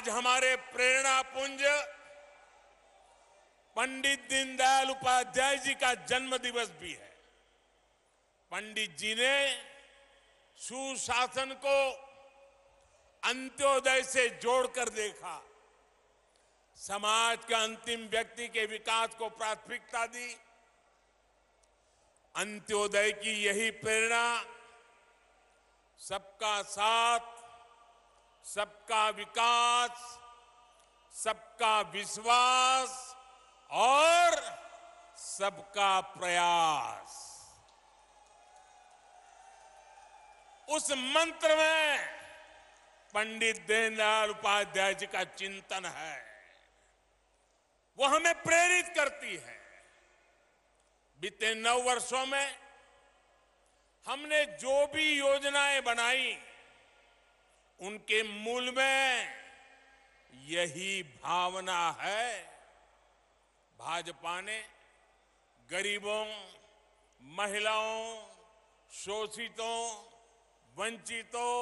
आज हमारे प्रेरणा पुंज पंडित दीनदयाल उपाध्याय जी का जन्म दिवस भी है पंडित जी ने सुशासन को अंत्योदय से जोड़कर देखा समाज के अंतिम व्यक्ति के विकास को प्राथमिकता दी अंत्योदय की यही प्रेरणा सबका साथ सबका विकास सबका विश्वास और सबका प्रयास उस मंत्र में पंडित दीनदयाल उपाध्याय जी का चिंतन है वो हमें प्रेरित करती है बीते नौ वर्षों में हमने जो भी योजनाएं बनाई उनके मूल में यही भावना है भाजपा ने गरीबों महिलाओं शोषितों वंचितों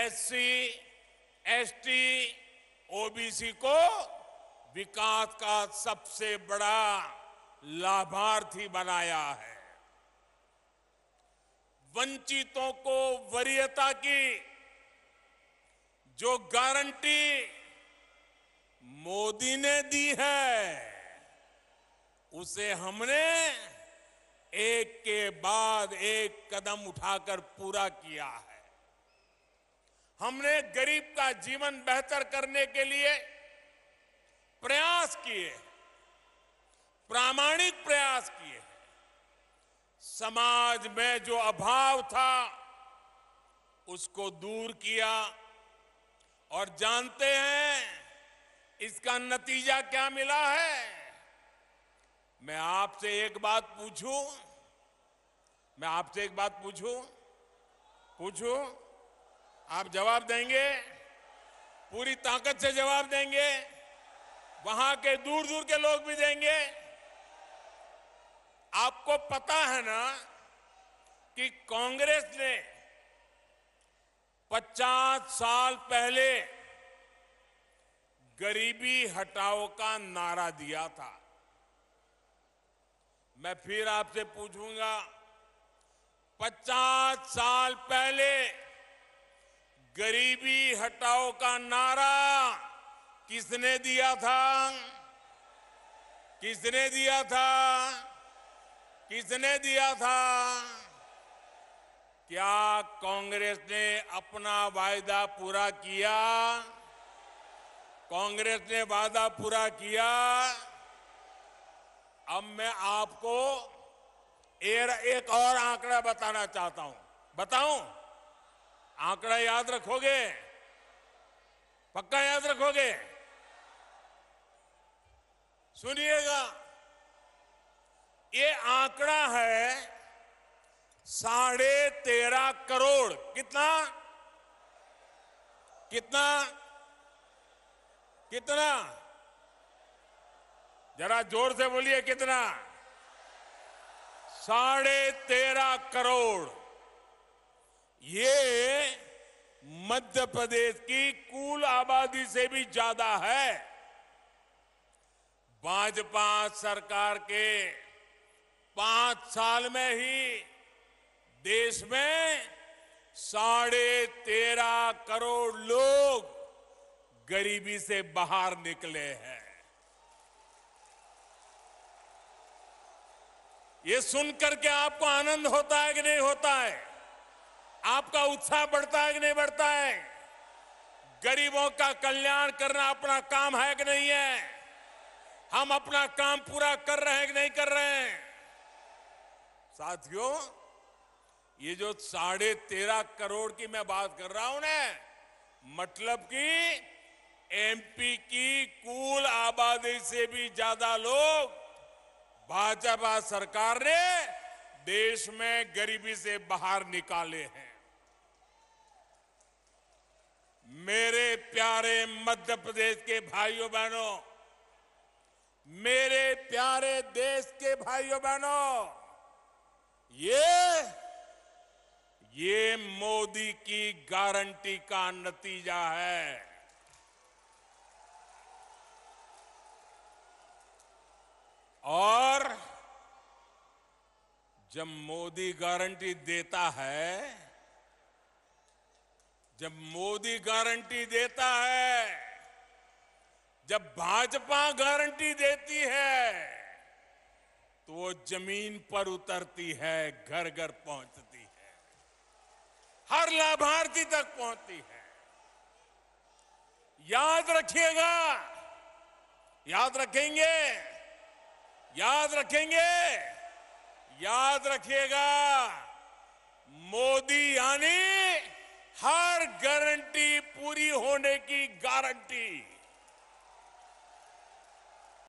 एससी एसटी ओबीसी को विकास का सबसे बड़ा लाभार्थी बनाया है वंचितों को वरीयता की जो गारंटी मोदी ने दी है उसे हमने एक के बाद एक कदम उठाकर पूरा किया है हमने गरीब का जीवन बेहतर करने के लिए प्रयास किए प्रामाणिक प्रयास किए समाज में जो अभाव था उसको दूर किया और जानते हैं इसका नतीजा क्या मिला है मैं आपसे एक बात पूछूं मैं आपसे एक बात पूछूं पूछूं आप जवाब देंगे पूरी ताकत से जवाब देंगे वहां के दूर दूर के लोग भी देंगे आपको पता है ना कि कांग्रेस ने पचास साल पहले गरीबी हटाओ का नारा दिया था मैं फिर आपसे पूछूंगा पचास साल पहले गरीबी हटाओ का नारा किसने दिया था किसने दिया था किसने दिया था क्या कांग्रेस ने अपना वायदा पूरा किया कांग्रेस ने वादा पूरा किया अब मैं आपको एक और आंकड़ा बताना चाहता हूं बताऊं आंकड़ा याद रखोगे पक्का याद रखोगे सुनिएगा ये आंकड़ा है साढ़े तेरह करोड़ कितना कितना कितना जरा जोर से बोलिए कितना साढ़े तेरह करोड़ ये मध्य प्रदेश की कुल आबादी से भी ज्यादा है भाजपा सरकार के पांच साल में ही देश में साढ़े तेरह करोड़ लोग गरीबी से बाहर निकले हैं ये सुनकर के आपको आनंद होता है कि नहीं होता है आपका उत्साह बढ़ता है कि नहीं बढ़ता है गरीबों का कल्याण करना अपना काम है कि नहीं है हम अपना काम पूरा कर रहे हैं कि नहीं कर रहे हैं साथियों ये जो साढ़े तेरह करोड़ की मैं बात कर रहा हूं ना मतलब कि एमपी की कुल आबादी से भी ज्यादा लोग भाजपा सरकार ने देश में गरीबी से बाहर निकाले हैं मेरे प्यारे मध्य प्रदेश के भाइयों बहनों मेरे प्यारे देश के भाइयों बहनों ये ये मोदी की गारंटी का नतीजा है और जब मोदी गारंटी देता है जब मोदी गारंटी देता है जब भाजपा गारंटी देती है तो वो जमीन पर उतरती है घर घर पहुंचती हर लाभार्थी तक पहुंचती है याद रखिएगा याद रखेंगे याद रखेंगे याद रखिएगा मोदी यानी हर गारंटी पूरी होने की गारंटी